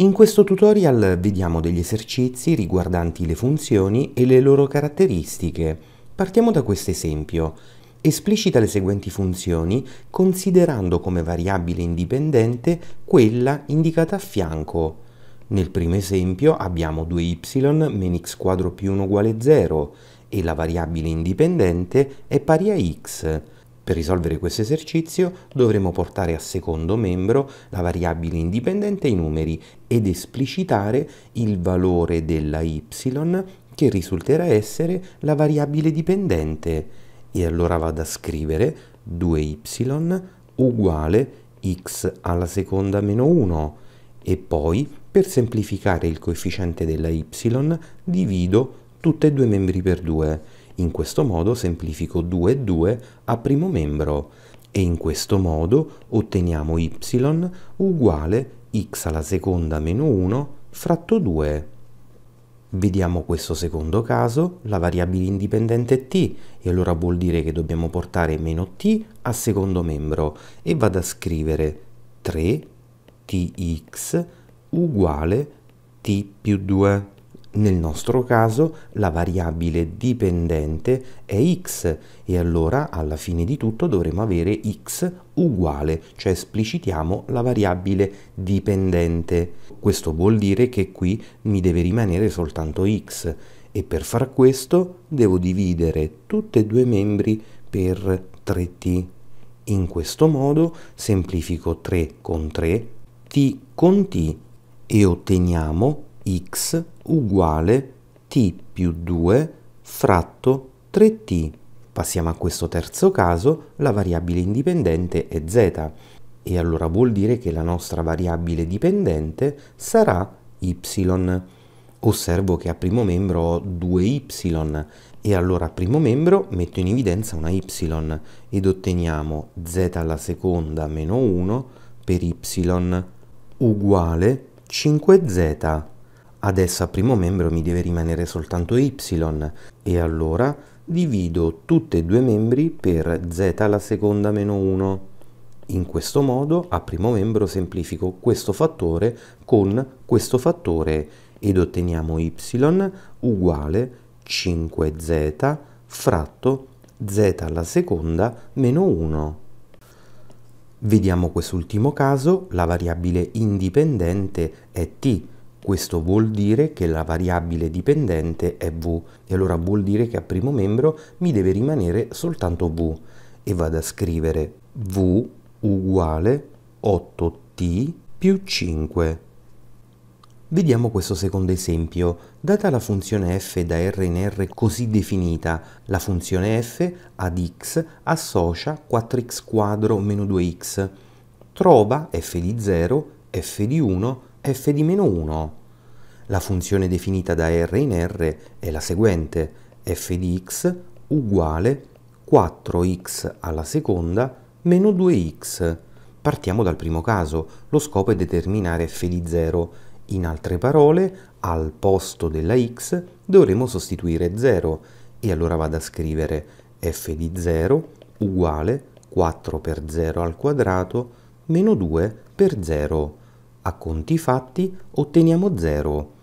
In questo tutorial vediamo degli esercizi riguardanti le funzioni e le loro caratteristiche. Partiamo da questo esempio. Esplicita le seguenti funzioni considerando come variabile indipendente quella indicata a fianco. Nel primo esempio abbiamo 2y meno x quadro più 1 uguale 0 e la variabile indipendente è pari a x. Per risolvere questo esercizio dovremo portare a secondo membro la variabile indipendente ai numeri ed esplicitare il valore della y che risulterà essere la variabile dipendente. E allora vado a scrivere 2y uguale x alla seconda meno 1 e poi per semplificare il coefficiente della y divido tutti e due i membri per 2 in questo modo semplifico 2 e 2 a primo membro e in questo modo otteniamo y uguale x alla seconda meno 1 fratto 2. Vediamo questo secondo caso, la variabile indipendente è t, e allora vuol dire che dobbiamo portare meno t a secondo membro e vado a scrivere 3tx uguale t più 2. Nel nostro caso la variabile dipendente è x e allora alla fine di tutto dovremo avere x uguale, cioè esplicitiamo la variabile dipendente. Questo vuol dire che qui mi deve rimanere soltanto x e per far questo devo dividere tutti e due i membri per 3t. In questo modo semplifico 3 con 3, t con t e otteniamo x uguale t più 2 fratto 3t. Passiamo a questo terzo caso, la variabile indipendente è z e allora vuol dire che la nostra variabile dipendente sarà y. Osservo che a primo membro ho 2y e allora a primo membro metto in evidenza una y ed otteniamo z alla seconda meno 1 per y uguale 5z Adesso a primo membro mi deve rimanere soltanto y e allora divido tutti e due i membri per z alla seconda meno 1. In questo modo a primo membro semplifico questo fattore con questo fattore ed otteniamo y uguale 5z fratto z alla seconda meno 1. Vediamo quest'ultimo caso, la variabile indipendente è t, questo vuol dire che la variabile dipendente è v e allora vuol dire che a primo membro mi deve rimanere soltanto v e vado a scrivere v uguale 8t più 5. Vediamo questo secondo esempio. Data la funzione f da r in r così definita, la funzione f ad x associa 4x quadro meno 2x. Trova f di 0, f di 1, f di meno 1. La funzione definita da R in R è la seguente, f di x uguale 4x alla seconda meno 2x. Partiamo dal primo caso, lo scopo è determinare f di 0. In altre parole, al posto della x dovremo sostituire 0 e allora vado a scrivere f di 0 uguale 4 per 0 al quadrato meno 2 per 0. A conti fatti otteniamo 0.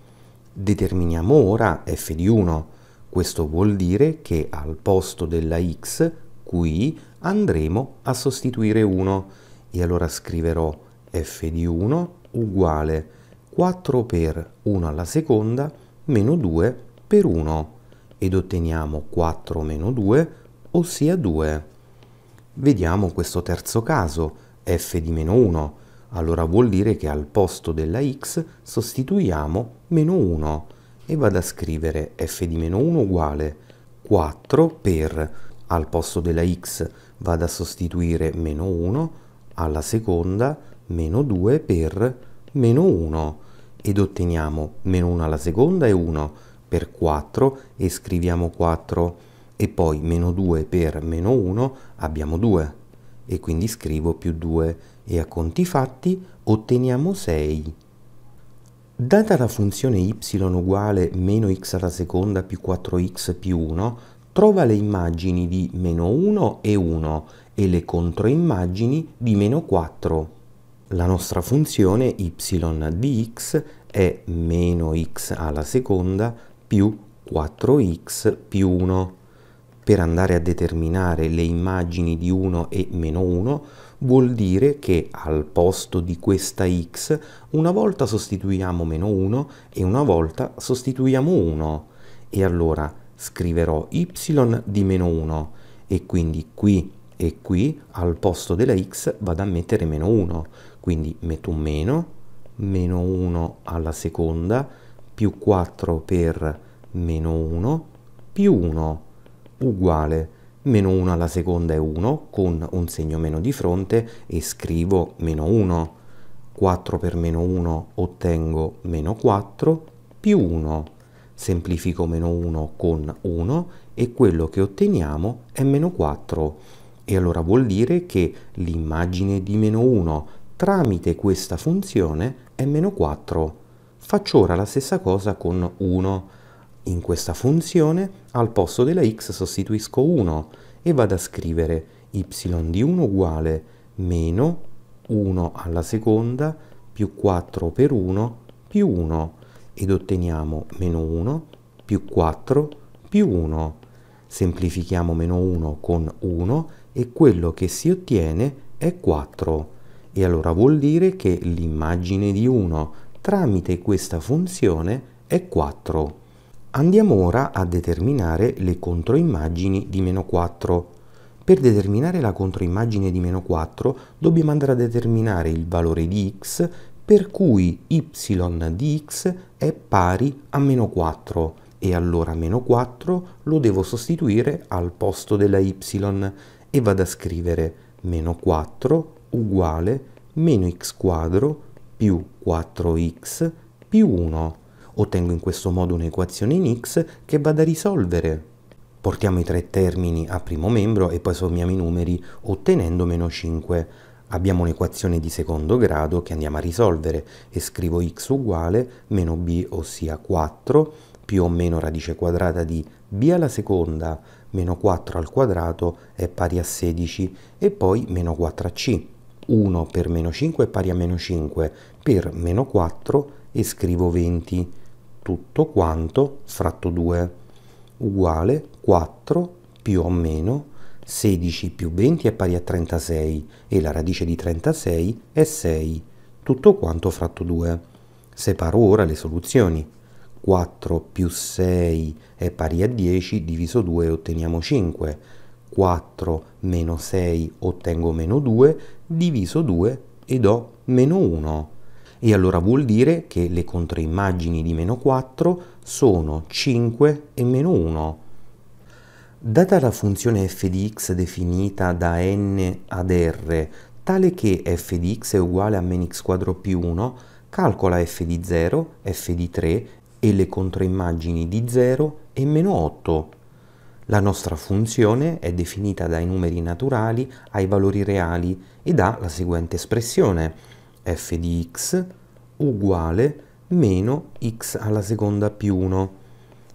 Determiniamo ora f di 1. Questo vuol dire che al posto della x qui andremo a sostituire 1 e allora scriverò f di 1 uguale 4 per 1 alla seconda meno 2 per 1 ed otteniamo 4 meno 2 ossia 2. Vediamo questo terzo caso f di meno 1 allora vuol dire che al posto della x sostituiamo meno 1 e vado a scrivere f di meno 1 uguale 4 per al posto della x vado a sostituire meno 1 alla seconda meno 2 per meno 1 ed otteniamo meno 1 alla seconda e 1 per 4 e scriviamo 4 e poi meno 2 per meno 1 abbiamo 2 e quindi scrivo più 2 e a conti fatti otteniamo 6. Data la funzione y uguale meno x alla seconda più 4x più 1, trova le immagini di meno 1 e 1 e le controimmagini di meno 4. La nostra funzione y di x è meno x alla seconda più 4x più 1. Per andare a determinare le immagini di 1 e meno 1 vuol dire che al posto di questa x una volta sostituiamo meno 1 e una volta sostituiamo 1 e allora scriverò y di meno 1 e quindi qui e qui al posto della x vado a mettere meno 1 quindi metto un meno meno 1 alla seconda più 4 per meno 1 più 1 uguale meno 1 alla seconda è 1, con un segno meno di fronte e scrivo meno 1. 4 per meno 1 ottengo meno 4 più 1. Semplifico meno 1 con 1 e quello che otteniamo è meno 4. E allora vuol dire che l'immagine di meno 1 tramite questa funzione è meno 4. Faccio ora la stessa cosa con 1 in questa funzione al posto della x sostituisco 1 e vado a scrivere y di 1 uguale meno 1 alla seconda più 4 per 1 più 1 ed otteniamo meno 1 più 4 più 1. Semplifichiamo meno 1 con 1 e quello che si ottiene è 4. E allora vuol dire che l'immagine di 1 tramite questa funzione è 4. Andiamo ora a determinare le controimmagini di meno 4. Per determinare la controimmagine di meno 4 dobbiamo andare a determinare il valore di x per cui y di x è pari a meno 4 e allora meno 4 lo devo sostituire al posto della y e vado a scrivere meno 4 uguale meno x quadro più 4x più 1 Ottengo in questo modo un'equazione in x che va a risolvere. Portiamo i tre termini a primo membro e poi sommiamo i numeri ottenendo meno 5. Abbiamo un'equazione di secondo grado che andiamo a risolvere e scrivo x uguale meno b, ossia 4, più o meno radice quadrata di b alla seconda meno 4 al quadrato è pari a 16 e poi meno 4c. 1 per meno 5 è pari a meno 5, per meno 4 e scrivo 20 tutto quanto fratto 2 uguale 4 più o meno 16 più 20 è pari a 36 e la radice di 36 è 6 tutto quanto fratto 2 separo ora le soluzioni 4 più 6 è pari a 10 diviso 2 otteniamo 5 4 meno 6 ottengo meno 2 diviso 2 ed ho meno 1 e allora vuol dire che le controimmagini di meno 4 sono 5 e meno 1. Data la funzione f di x definita da n ad r, tale che f di x è uguale a meno x quadro più 1, calcola f di 0, f di 3 e le controimmagini di 0 e meno 8. La nostra funzione è definita dai numeri naturali ai valori reali ed ha la seguente espressione f di x uguale meno x alla seconda più 1.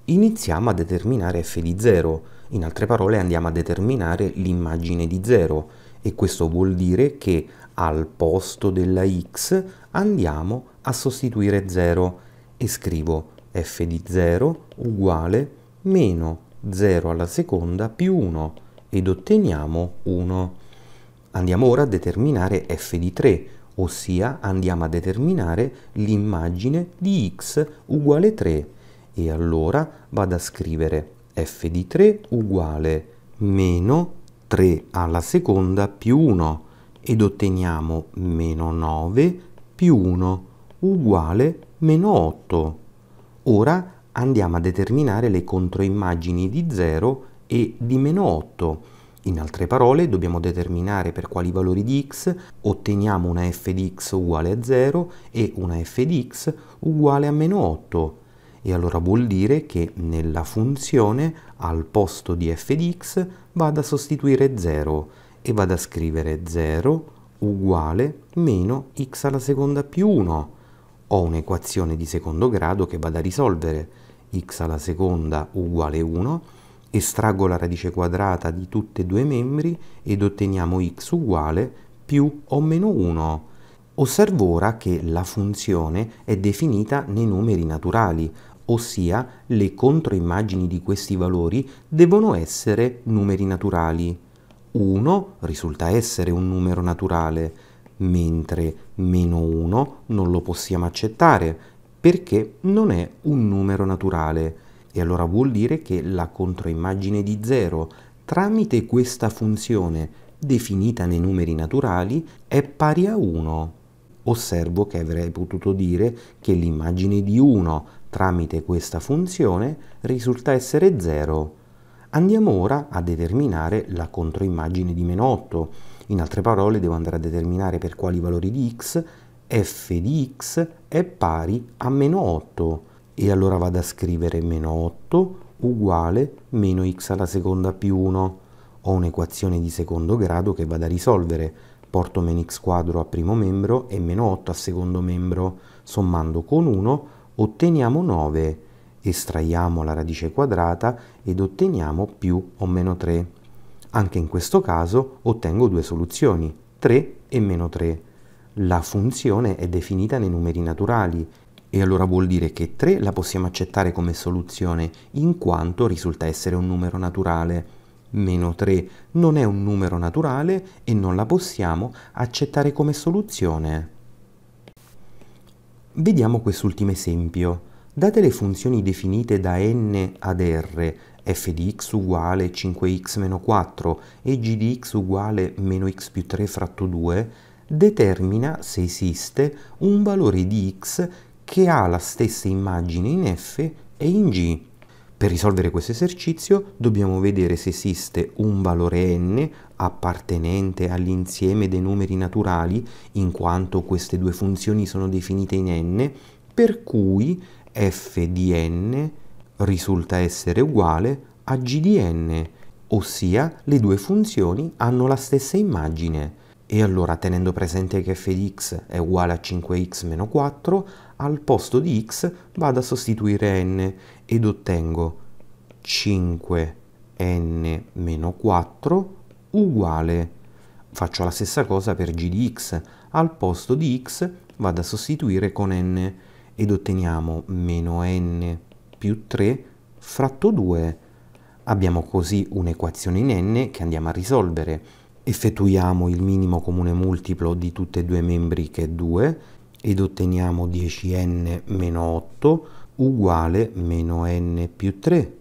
Iniziamo a determinare f di 0, in altre parole andiamo a determinare l'immagine di 0 e questo vuol dire che al posto della x andiamo a sostituire 0 e scrivo f di 0 uguale meno 0 alla seconda più 1 ed otteniamo 1. Andiamo ora a determinare f di 3, ossia andiamo a determinare l'immagine di x uguale 3 e allora vado a scrivere f di 3 uguale meno 3 alla seconda più 1 ed otteniamo meno 9 più 1 uguale meno 8. Ora andiamo a determinare le controimmagini di 0 e di meno 8 in altre parole dobbiamo determinare per quali valori di x otteniamo una f di x uguale a 0 e una f di x uguale a meno 8 e allora vuol dire che nella funzione al posto di f di x vado a sostituire 0 e vado a scrivere 0 uguale meno x alla seconda più 1. Ho un'equazione di secondo grado che vado a risolvere x alla seconda uguale 1 Estraggo la radice quadrata di tutti e due i membri ed otteniamo x uguale più o meno 1. Osservo ora che la funzione è definita nei numeri naturali, ossia le controimmagini di questi valori devono essere numeri naturali. 1 risulta essere un numero naturale, mentre meno 1 non lo possiamo accettare perché non è un numero naturale. E allora vuol dire che la controimmagine di 0 tramite questa funzione definita nei numeri naturali è pari a 1. Osservo che avrei potuto dire che l'immagine di 1 tramite questa funzione risulta essere 0. Andiamo ora a determinare la controimmagine di meno 8. In altre parole devo andare a determinare per quali valori di x f di x è pari a meno 8 e allora vado a scrivere meno 8 uguale meno x alla seconda più 1. Ho un'equazione di secondo grado che vado a risolvere. Porto meno x quadro a primo membro e meno 8 a secondo membro. Sommando con 1 otteniamo 9. Estraiamo la radice quadrata ed otteniamo più o meno 3. Anche in questo caso ottengo due soluzioni, 3 e meno 3. La funzione è definita nei numeri naturali e allora vuol dire che 3 la possiamo accettare come soluzione in quanto risulta essere un numero naturale. Meno 3 non è un numero naturale e non la possiamo accettare come soluzione. Vediamo quest'ultimo esempio. Date le funzioni definite da n ad r, f di x uguale 5x meno 4 e g di x uguale meno x più 3 fratto 2, determina, se esiste, un valore di x che ha la stessa immagine in F e in G. Per risolvere questo esercizio dobbiamo vedere se esiste un valore n appartenente all'insieme dei numeri naturali, in quanto queste due funzioni sono definite in n, per cui f di n risulta essere uguale a g di n, ossia le due funzioni hanno la stessa immagine. E allora tenendo presente che f di x è uguale a 5x meno 4, al posto di x vado a sostituire n ed ottengo 5n meno 4 uguale faccio la stessa cosa per g di x al posto di x vado a sostituire con n ed otteniamo meno n più 3 fratto 2 abbiamo così un'equazione in n che andiamo a risolvere effettuiamo il minimo comune multiplo di tutti e due i membri che è 2 ed otteniamo 10n meno 8 uguale meno n più 3.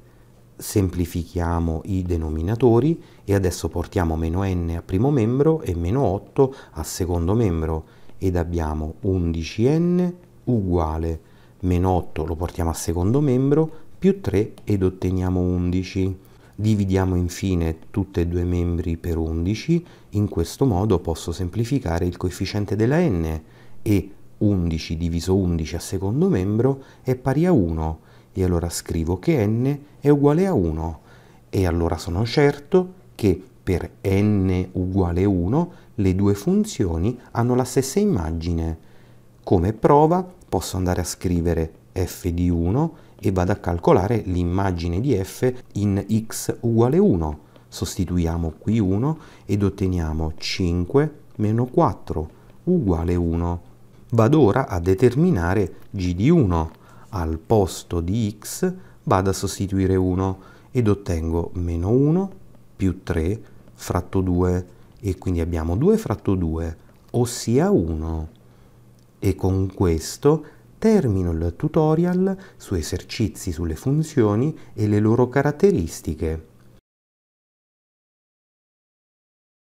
Semplifichiamo i denominatori e adesso portiamo meno n a primo membro e meno 8 a secondo membro ed abbiamo 11n uguale meno 8 lo portiamo al secondo membro più 3 ed otteniamo 11. Dividiamo infine tutte e due i membri per 11, in questo modo posso semplificare il coefficiente della n e 11 diviso 11 al secondo membro è pari a 1 e allora scrivo che n è uguale a 1 e allora sono certo che per n uguale 1 le due funzioni hanno la stessa immagine. Come prova posso andare a scrivere f di 1 e vado a calcolare l'immagine di f in x uguale 1. Sostituiamo qui 1 ed otteniamo 5 meno 4 uguale 1. Vado ora a determinare g di 1. Al posto di x vado a sostituire 1 ed ottengo meno 1 più 3 fratto 2 e quindi abbiamo 2 fratto 2, ossia 1. E con questo termino il tutorial su esercizi sulle funzioni e le loro caratteristiche.